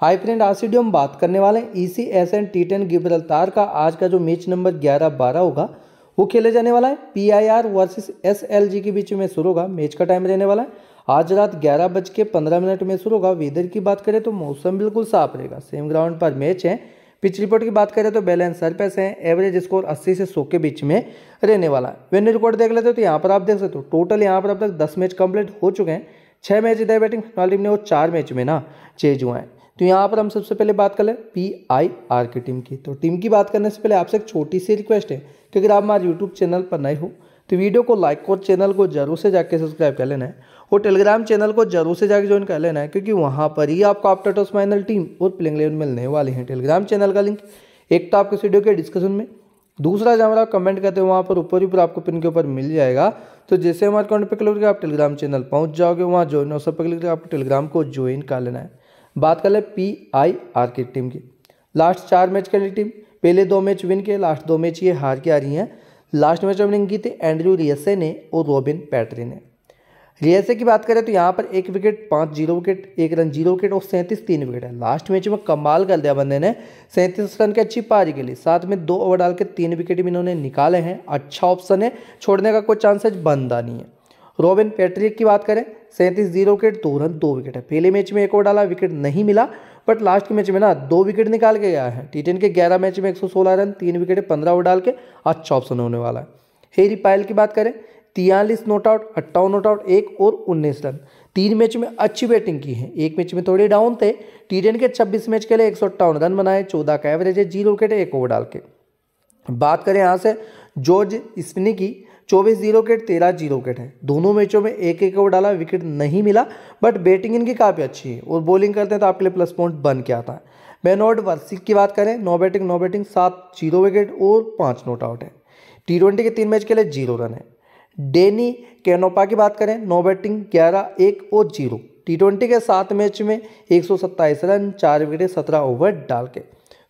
high friend आज हम बात करने वाले हैं E C S N T ten Gibraltar का आज का जो मैच नंबर ग्यारह बारह होगा वो खेले जाने वाला है P I R versus S L G के बीच में शुरू होगा मैच का टाइम रहने वाला है आज रात ग्यारह बज के पंद्रह मिनट में शुरू होगा वेदर की बात करें तो मौसम बिल्कुल साफ रहेगा सेम ग्राउंड पर मैच है पिच रिपोर्ट की बात करें तो बैलेंस सरपेस है एवरेज स्कोर 80 से 100 के बीच में रहने वाला है वेन्यू रिकॉर्ड देख लेते हो तो यहाँ पर आप देख सकते हो टोटल यहाँ पर अब तक 10 मैच कंप्लीट हो चुके हैं छः मैच इधर बैटिंग फिलहाल टीम ने वो चार मैच में ना चेंज हुआ है तो यहाँ पर हम सबसे पहले बात कर लें पी आई आर की टीम की तो टीम की बात करने से पहले आपसे एक छोटी सी रिक्वेस्ट है कि अगर आप हमारे यूट्यूब चैनल पर नए हो तो वीडियो को लाइक और चैनल को जरूर से जाके सब्सक्राइब कर लेना है और टेलीग्राम चैनल को जरूर से जाके ज्वाइन कर लेना है क्योंकि वहाँ पर ही आपको आपटाटोस फाइनल टीम और प्लेंग इलेवन मिलने वाले हैं टेलीग्राम चैनल का लिंक एक तो आपके वीडियो के डिस्कशन में दूसरा जहाँ पर आप कमेंट करते हो वहाँ पर ऊपर ऊपर आपको पिन के ऊपर मिल जाएगा तो जैसे हमारे अकाउंट पर क्लिक करके आप टेलीग्राम चैनल पहुँच जाओगे वहाँ ज्वाइन हो सब पर क्लिक करके आपको टेलीग्राम को ज्वाइन कर लेना है बात कर ले पी आई आर की टीम की लास्ट चार मैच खेली टीम पहले दो मैच विन किए लास्ट दो मैच ये हार के आ रही हैं लास्ट मैच विनिंग की थी एंड्रयू रियसे ने और रॉबिन पैटरी ने रियसे की बात करें तो यहाँ पर एक विकेट पाँच जीरो विकेट एक रन जीरो विकेट और सैंतीस तीन विकेट है लास्ट मैच में कमाल कर दिया बंदे ने सैंतीस रन की अच्छी पारी के लिए साथ में दो ओवर डाल के तीन विकेट भी इन्होंने निकाले हैं अच्छा ऑप्शन है छोड़ने का कोई चांसेज बनता नहीं है रॉबिन पैट्रिक की बात करें सैंतीस जीरो विकेट दो रन दो विकेट है पहले मैच में एक और डाला विकेट नहीं मिला बट लास्ट के मैच में ना दो विकेट निकाल के गया है टी टेन के ग्यारह मैच में एक सौ सोलह रन तीन विकेट पंद्रह ओवर डाल के अच्छा ऑप्शन होने वाला है हेरी पायल की बात करें तियालीस नोट आउट अट्ठावन नोट आउट एक और उन्नीस रन तीन मैच में अच्छी बैटिंग की है एक मैच में थोड़े डाउन थे टी टेन के छब्बीस मैच के लिए एक सौ अट्ठावन रन बनाए चौदह का एवरेज है जीरो विकेट एक ओवर डाल के बात करें यहाँ से जॉर्ज स्पिनी की चौबीस जीरो विकेट तेरह जीरो विकेट है दोनों मैचों में एक एक ओवर डाला विकेट नहीं मिला बट बैटिंग इनकी काफ़ी अच्छी है और बॉलिंग करते हैं तो आपके लिए प्लस पॉइंट बन के आता है मैन वर्सिक की बात करें नो बैटिंग नो बैटिंग सात जीरो विकेट और पाँच नोट आउट है टी ट्वेंटी के तीन मैच के लिए जीरो रन है डेनी कैनोपा की बात करें नो बैटिंग ग्यारह एक और जीरो टी ट्वेंटी के सात मैच में एक रन चार विकेट सत्रह ओवर डाल के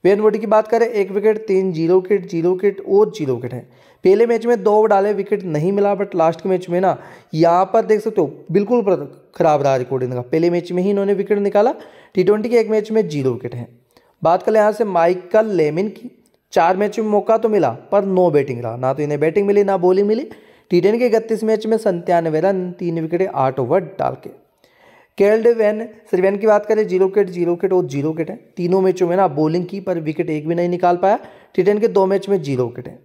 वेन वुड की बात करें एक विकेट तीन जीरो विकेट जीरो विकेट और जीरो विकेट है पहले मैच में दो ओवर डाले विकेट नहीं मिला बट लास्ट के मैच में ना यहाँ पर देख सकते हो बिल्कुल खराब रहा रिकॉर्ड इनका पहले मैच में ही इन्होंने विकेट निकाला टी ट्वेंटी के एक मैच में जीरो विकेट है बात करें यहाँ से माइकल लेमिन की चार मैच में मौका तो मिला पर नो बैटिंग रहा ना तो इन्हें बैटिंग मिली ना बॉलिंग मिली टी के इकतीस मैच में संतानवे रन तीन विकेट आठ ओवर डाल के केल्ड वैन श्रीवैन की बात करें जीरो किट जीरो किट और जीरो किट है तीनों मैचों में ना बॉलिंग की पर विकेट एक भी नहीं निकाल पाया टी के दो मैच में जीरो विकेट है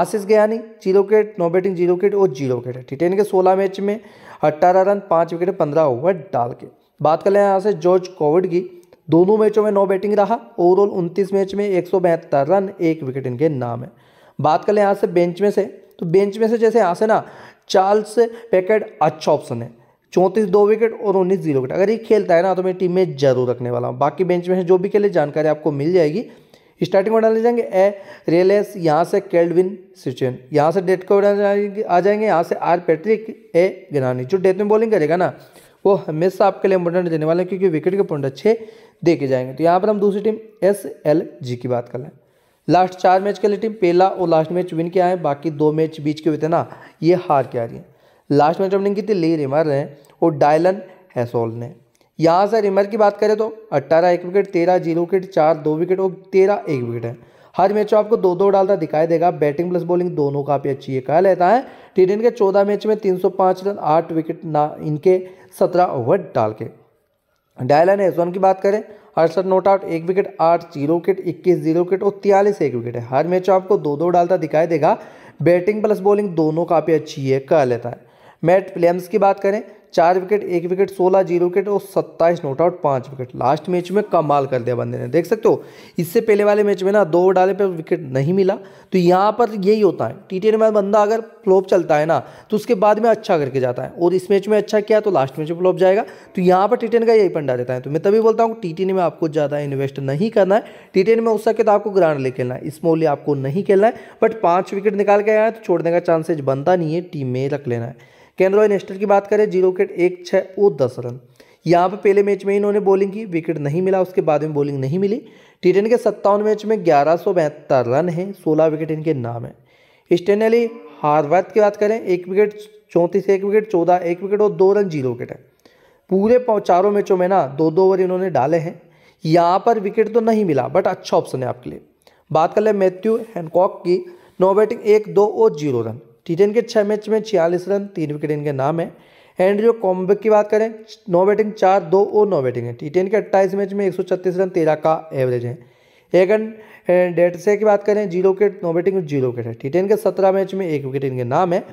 Ashish Gyani zero wicket no batting zero wicket और जीरो विकेट है टी के सोलह मैच में अट्ठारह रन पाँच विकेट पंद्रह ओवर डाल के बात कर लें यहाँ से जॉर्ज कोविड की दोनों मैचों में नो बैटिंग रहा ओवरऑल उनतीस मैच में एक रन एक विकेट इनके नाम है बात कर लें यहाँ से बेंच में से तो बेंच में से जैसे यहाँ से ना चार्ल्स पैकेट अच्छा ऑप्शन है चौंतीस दो विकेट और उन्नीस जीरो विकेट अगर ये खेलता है ना तो मैं टीम में जरूर रखने वाला हूँ बाकी बेंच में जो भी खेले जानकारी आपको मिल जाएगी स्टार्टिंग में डाले जाएंगे ए रियलेस यहाँ से केल्डविन सिचुएन यहाँ से डेट को जाएंगे आ जाएंगे यहाँ से आर पैट्रिक ए गिनानी जो डेथ में बॉलिंग करेगा ना वो हमेशा आपके लिए इम्पोर्टेंट देने वाले हैं क्योंकि विकेट के पॉइंट अच्छे देके जाएंगे तो यहाँ पर हम दूसरी टीम एस एल जी की बात कर लें लास्ट चार मैच के लिए टीम पहला और लास्ट मैच विन के आए बाकी दो मैच बीच के हुए थे ना ये हार के आ रही है लास्ट मैच ओपनिंग की थी ली रिमर ने और डायलन हैसोल ने यहाँ से रिमर की बात करें तो अट्ठारह एक विकेट तेरह जीरो विकेट चार दो विकेट और तेरह एक विकेट है हर मैच आपको दो दो डालता दिखाई देगा बैटिंग प्लस बॉलिंग दोनों काफ़ी अच्छी है कहा लेता है टी के चौदह मैच में तीन सौ पाँच रन आठ विकेट ना इनके सत्रह ओवर डाल के डायलन हैसोन की बात करें अड़सठ नोट आउट एक विकेट आठ जीरो विकेट इक्कीस जीरो विकेट और तियालीस एक विकेट है हर मैच आपको दो दो डालता दिखाई देगा बैटिंग प्लस बॉलिंग दोनों काफ़ी अच्छी है कह लेता है मैट विलियम्स की बात करें चार विकेट एक विकेट सोलह जीरो विकेट और सत्ताईस नोट आउट पाँच विकेट लास्ट मैच में कमाल कर दिया बंदे ने देख सकते हो इससे पहले वाले मैच में ना दो ओवर डाले पर विकेट नहीं मिला तो यहाँ पर यही होता है टी में बंदा अगर फ्लॉप चलता है ना तो उसके बाद में अच्छा करके जाता है और इस मैच में अच्छा किया तो लास्ट मैच में फ्लॉप जाएगा तो यहाँ पर टी का यही पंडा रहता है तो मैं तभी बोलता हूँ टी टी में आपको ज़्यादा इन्वेस्ट नहीं करना है टी में हो सके तो आपको ग्रांड ले खेलना है स्मॉल आपको नहीं खेलना है बट पाँच विकेट निकाल के आया है तो छोड़ने का चांसेज बनता नहीं है टीम में रख लेना है कैनरॉय नेस्टर की बात करें जीरो विकेट एक छः वो दस रन यहाँ पर पहले मैच में इन्होंने बॉलिंग की विकेट नहीं मिला उसके बाद में बॉलिंग नहीं मिली टी के सत्तावन मैच में ग्यारह सौ बहत्तर रन हैं सोलह विकेट इनके नाम हैं स्टेन अली हार्वर्थ की बात करें एक विकेट चौंतीस एक विकेट चौदह एक विकेट और दो रन जीरो विकेट है पूरे चारों मैचों में ना दो दो ओवर इन्होंने डाले हैं यहाँ पर विकेट तो नहीं मिला बट अच्छा ऑप्शन है आपके लिए बात कर ले मैथ्यू हैंकॉक की नौ बैटिंग एक दो और जीरो रन टी के छः मैच में छियालीस रन तीन विकेट इनके नाम है एंड जो कॉम्बेक की बात करें नौ बैटिंग चार दो और नौ बैटिंग है टी के अट्ठाईस मैच में एक सौ छत्तीस रन तेरह का एवरेज है एगन से की बात करें zero wicket no batting zero wicket है टी के सत्रह मैच में एक विकेट इनके नाम है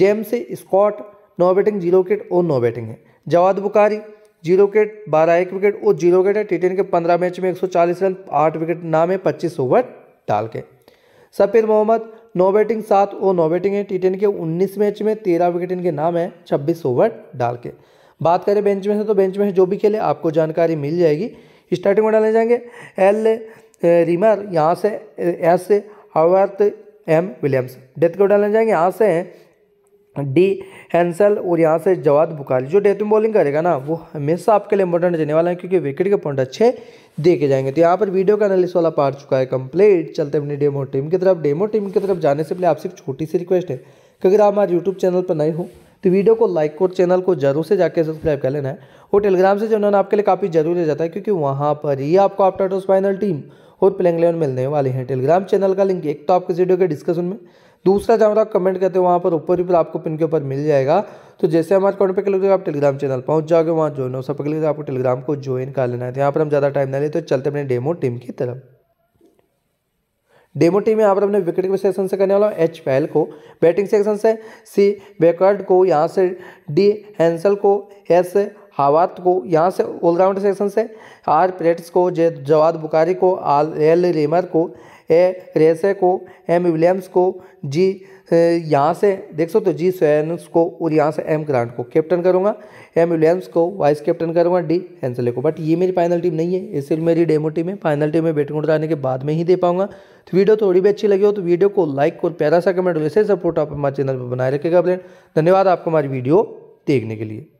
James Scott no batting zero wicket और नौ बैटिंग है जवाद बुकारी जीरो विकेट बारह एक विकेट और जीरो विकेट है टी के पंद्रह मैच में एक सौ चालीस रन आठ विकेट नाम है पच्चीस ओवर डाल के सफ़ीर मोहम्मद नौ बैटिंग सात और नौ बैटिंग है टी के उन्नीस मैच में तेरह विकेट इनके नाम है छब्बीस ओवर डाल के बात करें बेंच में से तो बेंच में से जो भी खेले आपको जानकारी मिल जाएगी स्टार्टिंग में डाले जाएंगे एल रिमर यहाँ से S Haworth M Williams death को डाले जाएंगे यहाँ से हैं डी हैंसल और यहाँ से जवाद बुकाली जो डेथ में बॉलिंग करेगा ना वो हमेशा आपके लिए इंपॉर्टेंट देने वाला है क्योंकि विकेट के पॉइंट अच्छे देखे जाएंगे तो यहाँ पर वीडियो का एनालिस वाला पार्ट चुका है कंप्लीट चलते अपनी डेमो टीम की तरफ डेमो टीम की तरफ जाने से पहले आपसे एक छोटी सी रिक्वेस्ट है कि अगर आप हमारे यूट्यूब चैनल पर नए हो तो वीडियो को लाइक और चैनल को जरूर से जाकर सब्सक्राइब कर लेना है और टेलीग्राम से जो है आपके लिए काफ़ी जरूरी रह जाता है क्योंकि वहाँ पर ही आपको आप टाटो फाइनल टीम और प्लेंगलेवन मिलने वाले हैं टेलीग्राम चैनल का लिंक एक तो आपके वीडियो के डिस्कशन में दूसरा जहाँ आप कमेंट करते हो वहाँ पर ऊपर ही पर आपको पिन के ऊपर मिल जाएगा तो जैसे हमारे अकाउंट पर क्लिक करोगे आप टेलीग्राम चैनल पहुँच जाओगे वहाँ ज्वाइन हो सब क्लिक तो आपको टेलीग्राम को ज्वाइन कर लेना है तो यहाँ पर हम ज़्यादा टाइम ना ले तो चलते अपने डेमो टीम की तरफ डेमो टीम यहाँ पर अपने विकेट के सेक्शन से करने वाला हूँ एच पैल को बैटिंग सेक्शन से सी बेकर्ड को यहाँ से डी हैंसल को एस हावात को यहाँ से ऑलराउंड सेक्शन से आर प्लेट्स को जवाद बुकारी को आल एल रेमर को ए रेसे को एम विलियम्स को जी यहाँ से देख सकते हो तो जी सोनस को और यहाँ से एम ग्रांट को कैप्टन करूँगा एम विलियम्स को वाइस कैप्टन करूँगा डी हैंसले को बट ये मेरी फाइनल टीम नहीं है इसलिए मेरी डेमो टीम है फाइनल टीम में बैटिंग उठाने के बाद में ही दे पाऊँगा तो वीडियो थोड़ी भी अच्छी लगी हो तो वीडियो को लाइक और प्यारा सा कमेंट वैसे सपोर्ट आप हमारे चैनल पर बनाए रखेगा धन्यवाद आपको हमारी वीडियो देखने के लिए